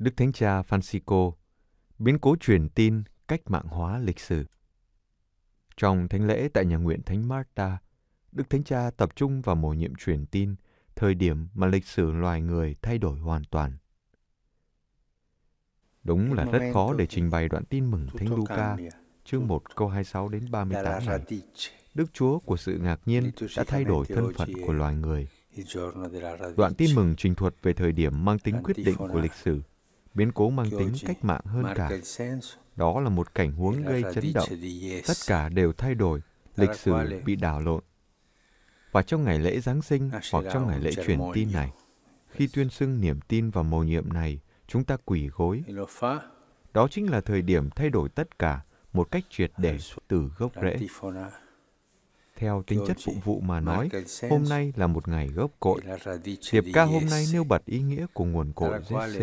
Đức Thánh Cha Francisco, biến cố truyền tin cách mạng hóa lịch sử. Trong thánh lễ tại nhà nguyện Thánh Marta, Đức Thánh Cha tập trung vào mổ nhiệm truyền tin, thời điểm mà lịch sử loài người thay đổi hoàn toàn. Đúng là rất khó để trình bày đoạn tin mừng Thánh Luca, chương 1 câu 26 đến 38 này. Đức Chúa của sự ngạc nhiên đã thay đổi thân phận của loài người. Đoạn tin mừng trình thuật về thời điểm mang tính quyết định của lịch sử – biến cố mang tính cách mạng hơn cả. Đó là một cảnh huống gây chấn động. Tất cả đều thay đổi, lịch sử bị đảo lộn. Và trong ngày lễ Giáng sinh à, hoặc trong ngày lễ truyền tin này, khi tuyên xưng niềm tin vào mầu nhiệm này, chúng ta quỳ gối. Đó chính là thời điểm thay đổi tất cả một cách triệt để à, từ gốc rễ. Theo tính chất phụng vụ mà nói, hôm nay là một ngày gốc cội. Điệp ca hôm nay nêu bật ý nghĩa của nguồn cội GC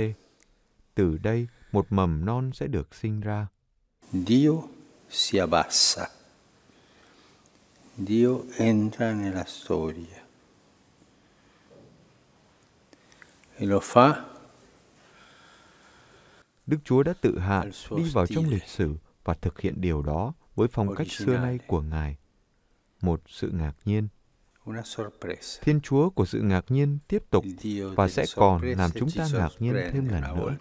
từ đây, một mầm non sẽ được sinh ra. Dio si abbassa. Dio entra nella storia. E lo fa Đức Chúa đã tự hạ đi vào trong lịch sử và thực hiện điều đó với phong cách xưa nay của Ngài. Một sự ngạc nhiên. Thiên Chúa của sự ngạc nhiên tiếp tục và sẽ còn làm chúng ta ngạc nhiên thêm lần nữa.